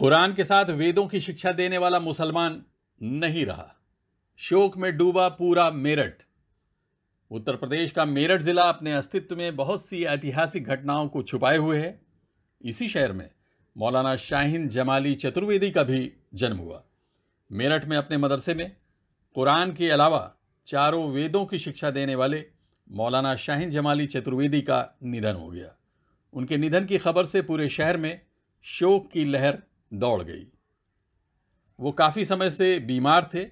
कुरान के साथ वेदों की शिक्षा देने वाला मुसलमान नहीं रहा शोक में डूबा पूरा मेरठ उत्तर प्रदेश का मेरठ ज़िला अपने अस्तित्व में बहुत सी ऐतिहासिक घटनाओं को छुपाए हुए है इसी शहर में मौलाना शाहिन जमाली चतुर्वेदी का भी जन्म हुआ मेरठ में अपने मदरसे में कुरान के अलावा चारों वेदों की शिक्षा देने वाले मौलाना शाहीन जमाली चतुर्वेदी का निधन हो गया उनके निधन की खबर से पूरे शहर में शोक की लहर दौड़ गई वो काफ़ी समय से बीमार थे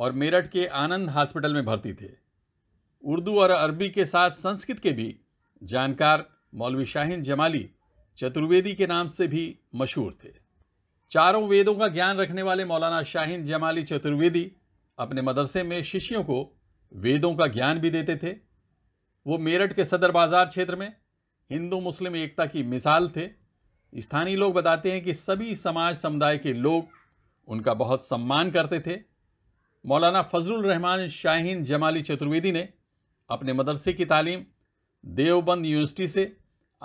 और मेरठ के आनंद हॉस्पिटल में भर्ती थे उर्दू और अरबी के साथ संस्कृत के भी जानकार मौलवी शाहिन जमाली चतुर्वेदी के नाम से भी मशहूर थे चारों वेदों का ज्ञान रखने वाले मौलाना शाहिन जमाली चतुर्वेदी अपने मदरसे में शिष्यों को वेदों का ज्ञान भी देते थे वो मेरठ के सदर बाज़ार क्षेत्र में हिंदू मुस्लिम एकता की मिसाल थे स्थानीय लोग बताते हैं कि सभी समाज समुदाय के लोग उनका बहुत सम्मान करते थे मौलाना फजल रहमान शाहीन जमाली चतुर्वेदी ने अपने मदरसे की तालीम देवबंद यूनिवर्सिटी से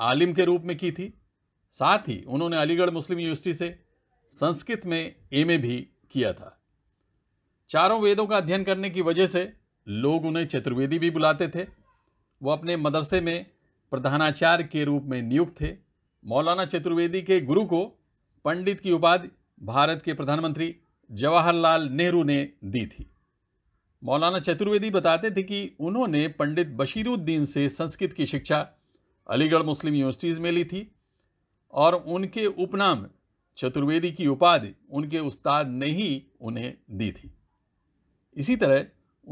आलिम के रूप में की थी साथ ही उन्होंने अलीगढ़ मुस्लिम यूनिवर्सिटी से संस्कृत में एम भी किया था चारों वेदों का अध्ययन करने की वजह से लोग उन्हें चतुर्वेदी भी बुलाते थे वो अपने मदरसे में प्रधानाचार्य के रूप में नियुक्त थे मौलाना चतुर्वेदी के गुरु को पंडित की उपाधि भारत के प्रधानमंत्री जवाहरलाल नेहरू ने दी थी मौलाना चतुर्वेदी बताते थे कि उन्होंने पंडित बशीरुद्दीन से संस्कृत की शिक्षा अलीगढ़ मुस्लिम यूनिवर्सिटीज़ में ली थी और उनके उपनाम चतुर्वेदी की उपाधि उनके उस्ताद ने ही उन्हें दी थी इसी तरह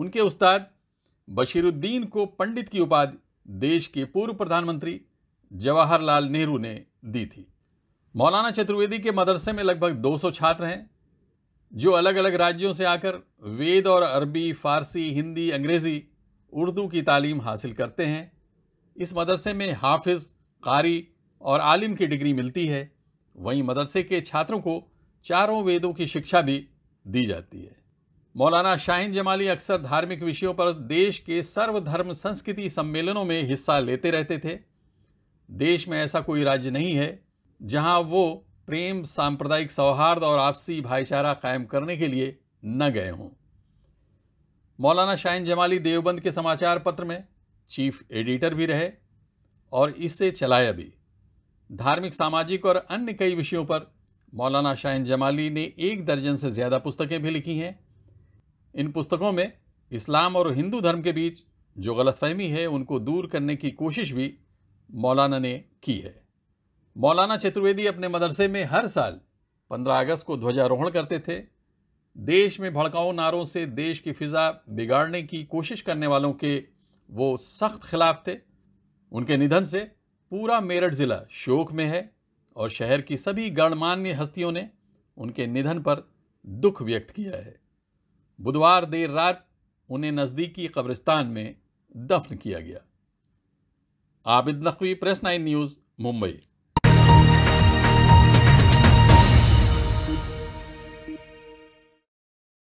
उनके उस्ताद बशीरुद्दीन को पंडित की उपाधि देश के पूर्व प्रधानमंत्री जवाहरलाल नेहरू ने दी थी मौलाना चतुर्वेदी के मदरसे में लगभग 200 छात्र हैं जो अलग अलग राज्यों से आकर वेद और अरबी फारसी हिंदी अंग्रेज़ी उर्दू की तालीम हासिल करते हैं इस मदरसे में हाफिज़ कारी और आलिम की डिग्री मिलती है वहीं मदरसे के छात्रों को चारों वेदों की शिक्षा भी दी जाती है मौलाना शाहिन जमाली अक्सर धार्मिक विषयों पर देश के सर्वधर्म संस्कृति सम्मेलनों में हिस्सा लेते रहते थे देश में ऐसा कोई राज्य नहीं है जहां वो प्रेम सांप्रदायिक सौहार्द और आपसी भाईचारा कायम करने के लिए न गए हों मौलाना शाहिन जमाली देवबंद के समाचार पत्र में चीफ एडिटर भी रहे और इसे चलाया भी धार्मिक सामाजिक और अन्य कई विषयों पर मौलाना शाहिन जमाली ने एक दर्जन से ज़्यादा पुस्तकें भी लिखी हैं इन पुस्तकों में इस्लाम और हिंदू धर्म के बीच जो गलतफहमी है उनको दूर करने की कोशिश भी मौलाना ने की है मौलाना चतुर्वेदी अपने मदरसे में हर साल 15 अगस्त को ध्वजारोहण करते थे देश में भड़काऊ नारों से देश की फिजा बिगाड़ने की कोशिश करने वालों के वो सख्त खिलाफ थे उनके निधन से पूरा मेरठ ज़िला शोक में है और शहर की सभी गणमान्य हस्तियों ने उनके निधन पर दुख व्यक्त किया है बुधवार देर रात उन्हें नज़दीकी कब्रिस्तान में दफन किया गया Abid Naqvi press nine news Mumbai